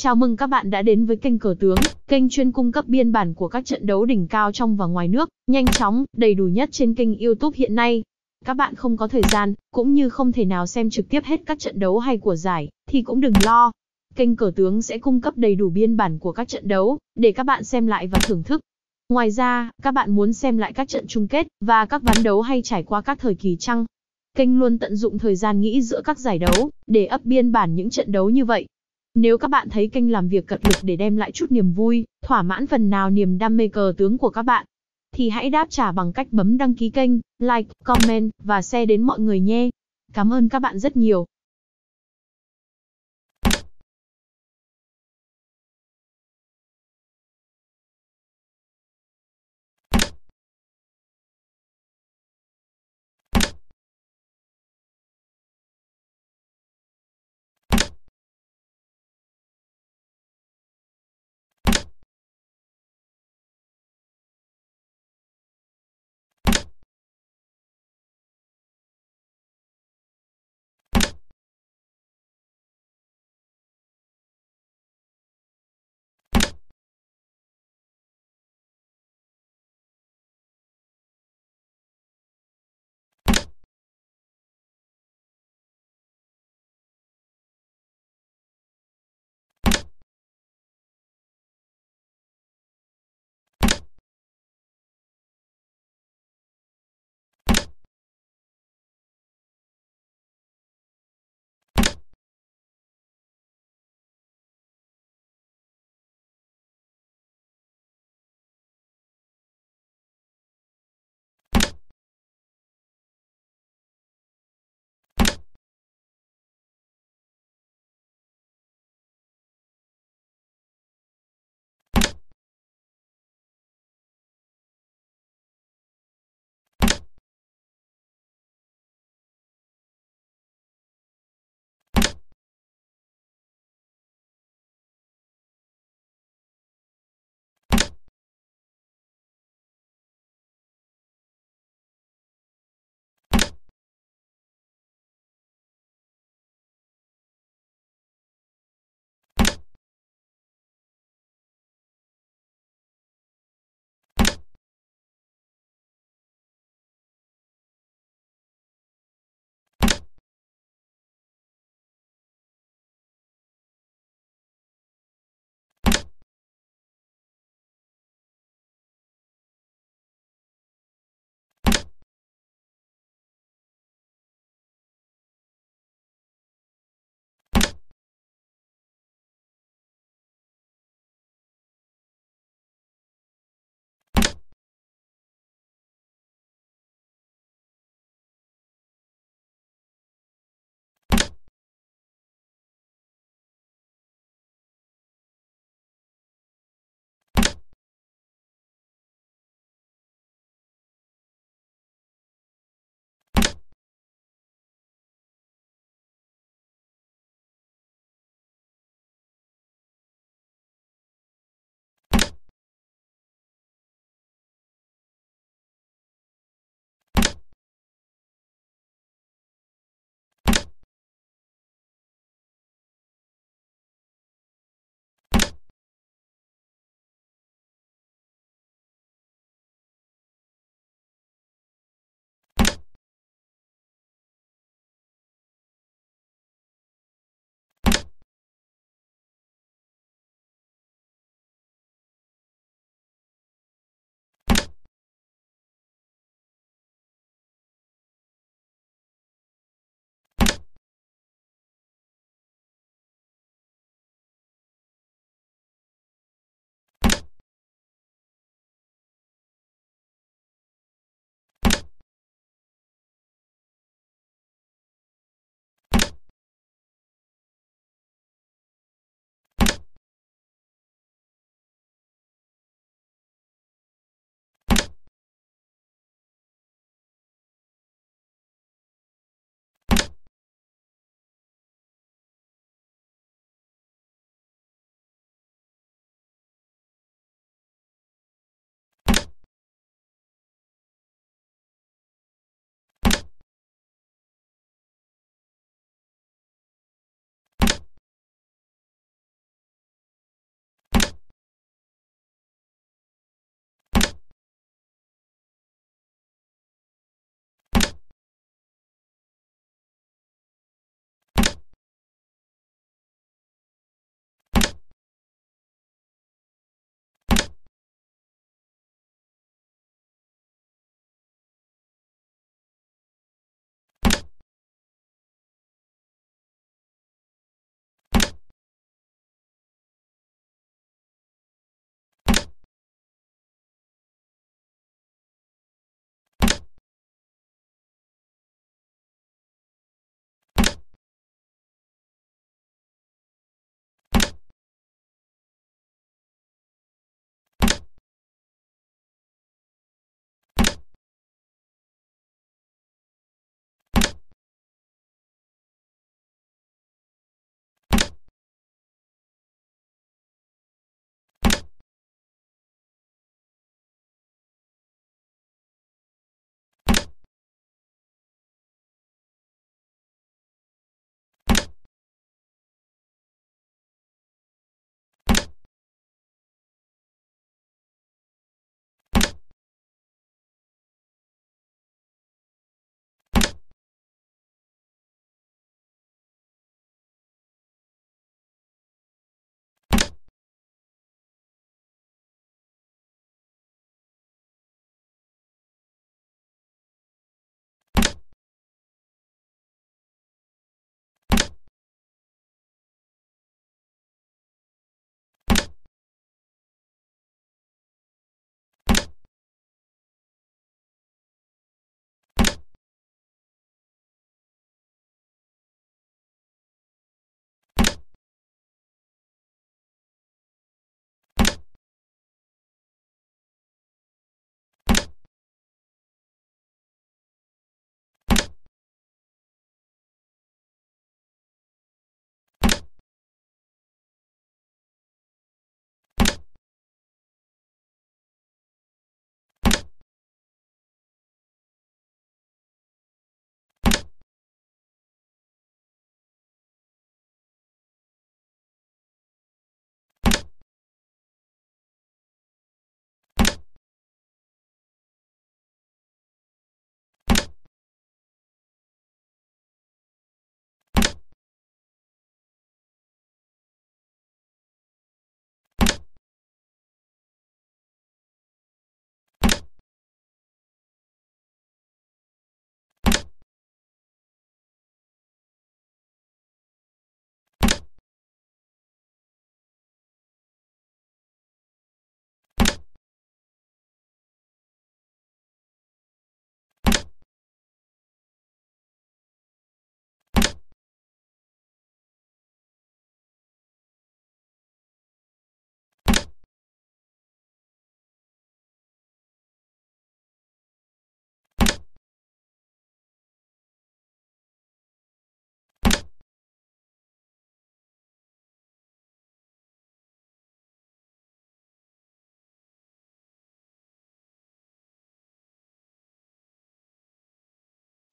Chào mừng các bạn đã đến với kênh Cờ Tướng, kênh chuyên cung cấp biên bản của các trận đấu đỉnh cao trong và ngoài nước, nhanh chóng, đầy đủ nhất trên kênh YouTube hiện nay. Các bạn không có thời gian, cũng như không thể nào xem trực tiếp hết các trận đấu hay của giải, thì cũng đừng lo. Kênh Cờ Tướng sẽ cung cấp đầy đủ biên bản của các trận đấu, để các bạn xem lại và thưởng thức. Ngoài ra, các bạn muốn xem lại các trận chung kết và các ván đấu hay trải qua các thời kỳ trăng. Kênh luôn tận dụng thời gian nghỉ giữa các giải đấu để up biên bản những trận đấu như vậy. Nếu các bạn thấy kênh làm việc cật lực để đem lại chút niềm vui, thỏa mãn phần nào niềm đam mê cờ tướng của các bạn, thì hãy đáp trả bằng cách bấm đăng ký kênh, like, comment và share đến mọi người nhé. Cảm ơn các bạn rất nhiều.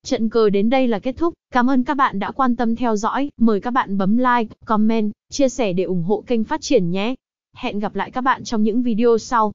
Trận cờ đến đây là kết thúc, cảm ơn các bạn đã quan tâm theo dõi, mời các bạn bấm like, comment, chia sẻ để ủng hộ kênh phát triển nhé. Hẹn gặp lại các bạn trong những video sau.